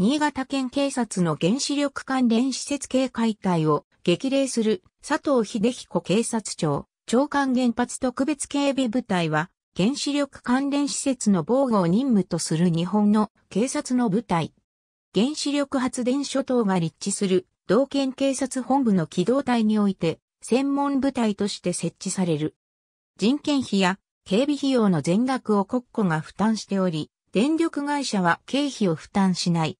新潟県警察の原子力関連施設警戒隊を激励する佐藤秀彦警察庁長官原発特別警備部隊は原子力関連施設の防護を任務とする日本の警察の部隊。原子力発電所等が立地する道県警察本部の機動隊において専門部隊として設置される。人件費や警備費用の全額を国庫が負担しており、電力会社は経費を負担しない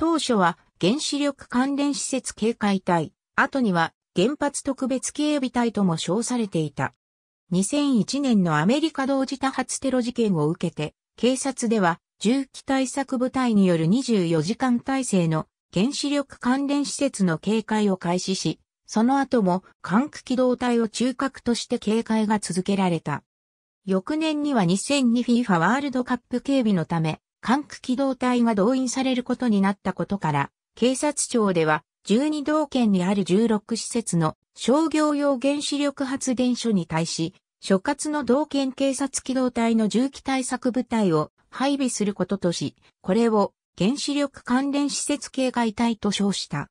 当初は原子力関連施設警戒隊、後には原発特別警備隊とも称されていた。2001年のアメリカ同時多発テロ事件を受けて、警察では銃器対策部隊による24時間体制の原子力関連施設の警戒を開始し、その後も管区機動隊を中核として警戒が続けられた。翌年には 2002FIFA ワールドカップ警備のため、管区機動隊が動員されることになったことから、警察庁では12道県にある16施設の商業用原子力発電所に対し、所轄の道県警察機動隊の重機対策部隊を配備することとし、これを原子力関連施設警戒隊と称した。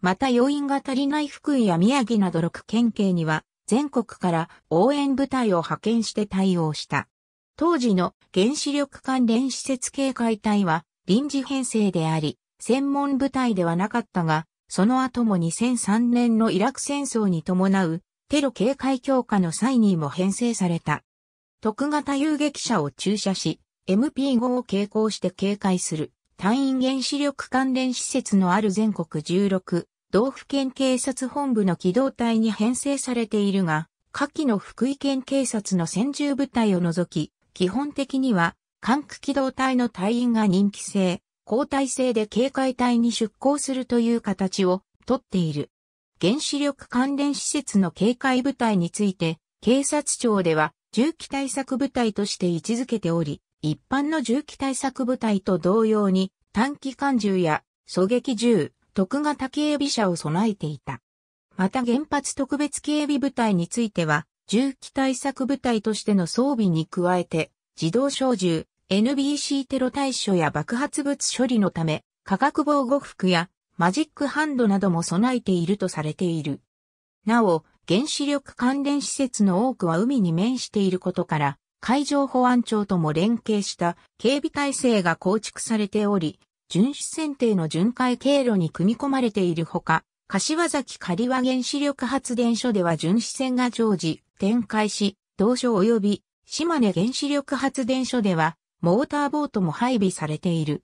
また要員が足りない福井や宮城など6県警には全国から応援部隊を派遣して対応した。当時の原子力関連施設警戒隊は臨時編成であり、専門部隊ではなかったが、その後も2003年のイラク戦争に伴うテロ警戒強化の際にも編成された。特型遊撃車を駐車し、MP5 を携行して警戒する隊員原子力関連施設のある全国16道府県警察本部の機動隊に編成されているが、下記の福井県警察の専従部隊を除き、基本的には、管区機動隊の隊員が任期制、交代制で警戒隊に出向するという形をとっている。原子力関連施設の警戒部隊について、警察庁では銃器対策部隊として位置づけており、一般の銃器対策部隊と同様に短期間銃や狙撃銃、特型警備車を備えていた。また原発特別警備部隊については、銃器対策部隊としての装備に加えて、自動小銃、NBC テロ対処や爆発物処理のため、化学防護服やマジックハンドなども備えているとされている。なお、原子力関連施設の多くは海に面していることから、海上保安庁とも連携した警備体制が構築されており、巡視船艇の巡回経路に組み込まれているほか、柏崎刈羽原子力発電所では巡視船が常時、展開し、同所及び島根原子力発電所では、モーターボートも配備されている。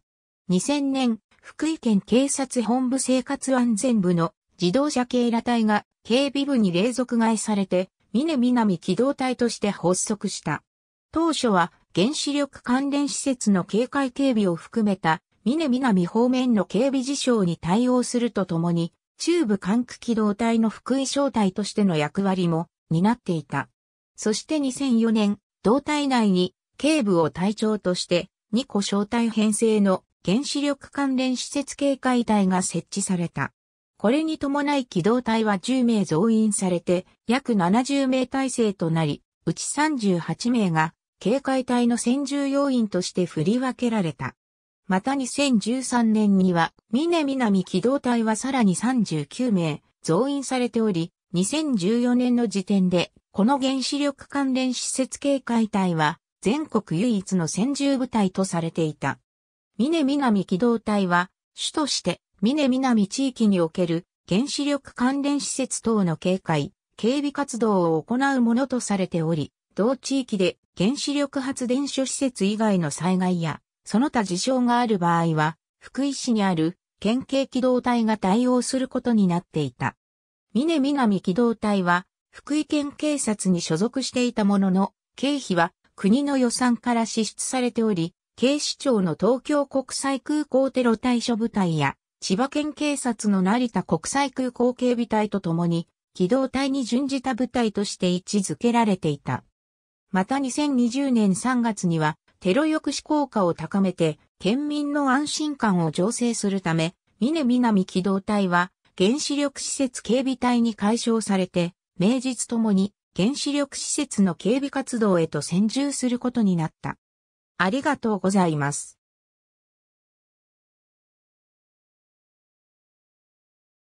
2000年、福井県警察本部生活安全部の自動車警ら隊が警備部に隷属外されて、峰南機動隊として発足した。当初は原子力関連施設の警戒警備を含めた峰南方面の警備事象に対応するとともに、中部管区機動隊の福井小隊としての役割も担っていた。そして2004年、同体内に、警部を隊長として、2個小隊編成の原子力関連施設警戒隊が設置された。これに伴い機動隊は10名増員されて、約70名体制となり、うち38名が警戒隊の専従要員として振り分けられた。また2013年には、ミネミナミ機動隊はさらに39名増員されており、2014年の時点で、この原子力関連施設警戒隊は、全国唯一の先住部隊とされていた。峰南機動隊は、主として、峰南地域における原子力関連施設等の警戒、警備活動を行うものとされており、同地域で原子力発電所施設以外の災害や、その他事象がある場合は、福井市にある県警機動隊が対応することになっていた。峰南機動隊は、福井県警察に所属していたものの、経費は国の予算から支出されており、警視庁の東京国際空港テロ対処部隊や、千葉県警察の成田国際空港警備隊とともに、機動隊に準じた部隊として位置づけられていた。また2020年3月には、テロ抑止効果を高めて、県民の安心感を醸成するため、ミネ南機動隊は、原子力施設警備隊に解消されて、名実ともに原子力施設の警備活動へと専従することになった。ありがとうございます。